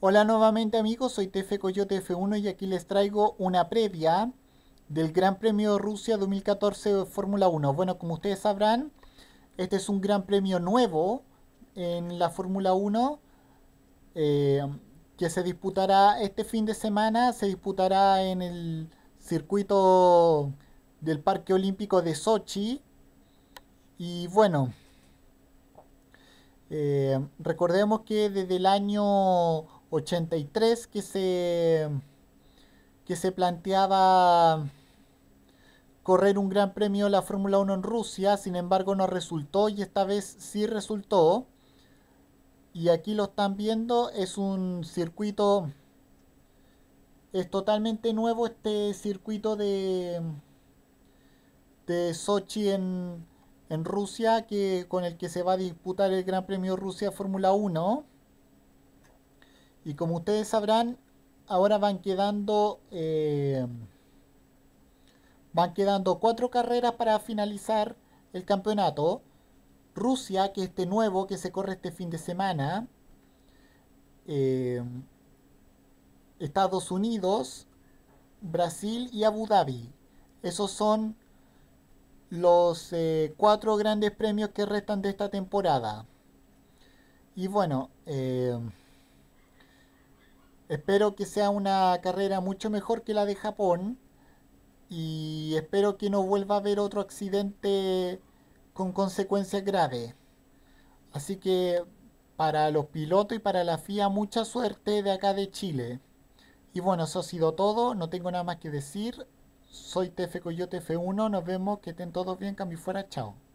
Hola nuevamente amigos, soy TF Coyote F1 y aquí les traigo una previa del Gran Premio Rusia 2014 de Fórmula 1. Bueno, como ustedes sabrán, este es un Gran Premio nuevo en la Fórmula 1 eh, que se disputará este fin de semana, se disputará en el circuito del Parque Olímpico de Sochi. Y bueno, eh, recordemos que desde el año 83 que se, que se planteaba correr un gran premio de la Fórmula 1 en Rusia, sin embargo no resultó y esta vez sí resultó. Y aquí lo están viendo, es un circuito, es totalmente nuevo este circuito de, de Sochi en, en Rusia, que, con el que se va a disputar el Gran Premio Rusia Fórmula 1. Y como ustedes sabrán, ahora van quedando, eh, van quedando cuatro carreras para finalizar el campeonato. Rusia, que es este nuevo, que se corre este fin de semana. Eh, Estados Unidos, Brasil y Abu Dhabi. Esos son los eh, cuatro grandes premios que restan de esta temporada. Y bueno, Espero que sea una carrera mucho mejor que la de Japón y espero que no vuelva a haber otro accidente con consecuencias graves. Así que para los pilotos y para la FIA mucha suerte de acá de Chile. Y bueno, eso ha sido todo, no tengo nada más que decir. Soy TF Coyote F1, nos vemos, que estén todos bien, cambio fuera, chao.